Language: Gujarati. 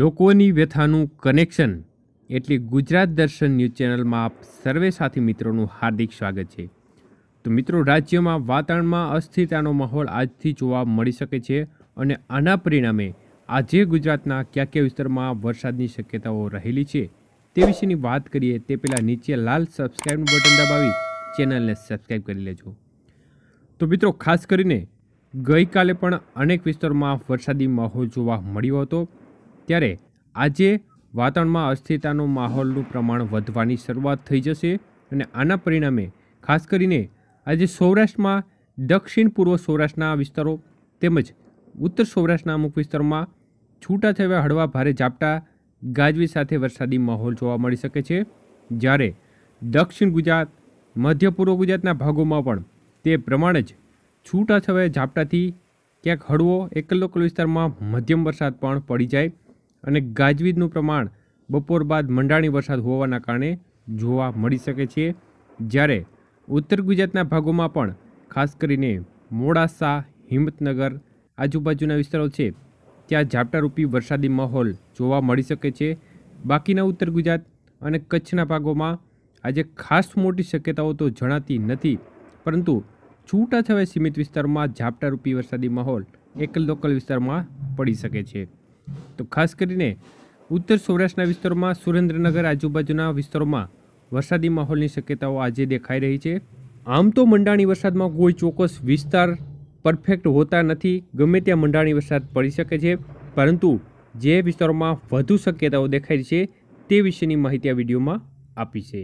લોકોની વ્યથાનું કનેક્શન એટલે ગુજરાત દર્શન ન્યૂઝ ચેનલમાં આપ સર્વે સાથી મિત્રોનું હાર્દિક સ્વાગત છે તો મિત્રો રાજ્યમાં વાતાવરણમાં અસ્થિરતાનો માહોલ આજથી જોવા મળી શકે છે અને આના પરિણામે આજે ગુજરાતના કયા કયા વિસ્તારમાં વરસાદની શક્યતાઓ રહેલી છે તે વિશેની વાત કરીએ તે પહેલાં નીચે લાલ સબસ્ક્રાઈબનું બટન દબાવી ચેનલને સબસ્ક્રાઈબ કરી લેજો તો મિત્રો ખાસ કરીને ગઈકાલે પણ અનેક વિસ્તારોમાં વરસાદી માહોલ જોવા મળ્યો હતો ત્યારે આજે વાતાવરણમાં અસ્થિરતાનો માહોલનું પ્રમાણ વધવાની શરૂઆત થઈ જશે અને આના પરિણામે ખાસ કરીને આજે સૌરાષ્ટ્રમાં દક્ષિણ પૂર્વ સૌરાષ્ટ્રના વિસ્તારો તેમજ ઉત્તર સૌરાષ્ટ્રના અમુક વિસ્તારોમાં છૂટા થયા હળવા ભારે ઝાપટા ગાજવી સાથે વરસાદી માહોલ જોવા મળી શકે છે જ્યારે દક્ષિણ ગુજરાત મધ્ય પૂર્વ ગુજરાતના ભાગોમાં પણ તે પ્રમાણે જ છૂટા છવાયા ઝાપટાથી ક્યાંક હળવો એકલોકલ વિસ્તારમાં મધ્યમ વરસાદ પણ પડી જાય અને ગાજવીજનું પ્રમાણ બપોર બાદ મંડાણી વરસાદ હોવાના કારણે જોવા મળી શકે છે જ્યારે ઉત્તર ગુજરાતના ભાગોમાં પણ ખાસ કરીને મોડાસા હિંમતનગર આજુબાજુના વિસ્તારો છે ત્યાં ઝાપટારૂપી વરસાદી માહોલ જોવા મળી શકે છે બાકીના ઉત્તર ગુજરાત અને કચ્છના ભાગોમાં આજે ખાસ મોટી શક્યતાઓ તો જણાતી નથી પરંતુ છૂટાછવાયા સીમિત વિસ્તારમાં ઝાપટારૂપી વરસાદી માહોલ એકલ લોકલ વિસ્તારમાં પડી શકે છે તો ખાસ કરીને ઉત્તર સૌરાષ્ટ્રના વિસ્તારોમાં સુરેન્દ્રનગર આજુબાજુના વિસ્તારોમાં વરસાદી માહોલની શક્યતાઓ આજે દેખાઈ રહી છે આમ તો મંડાણી વરસાદમાં કોઈ ચોક્કસ વિસ્તાર પરફેક્ટ હોતા નથી ગમે ત્યાં મંડાણી વરસાદ પડી શકે છે પરંતુ જે વિસ્તારોમાં વધુ શક્યતાઓ દેખાઈ છે તે વિશેની માહિતી આ વિડીયોમાં આપી છે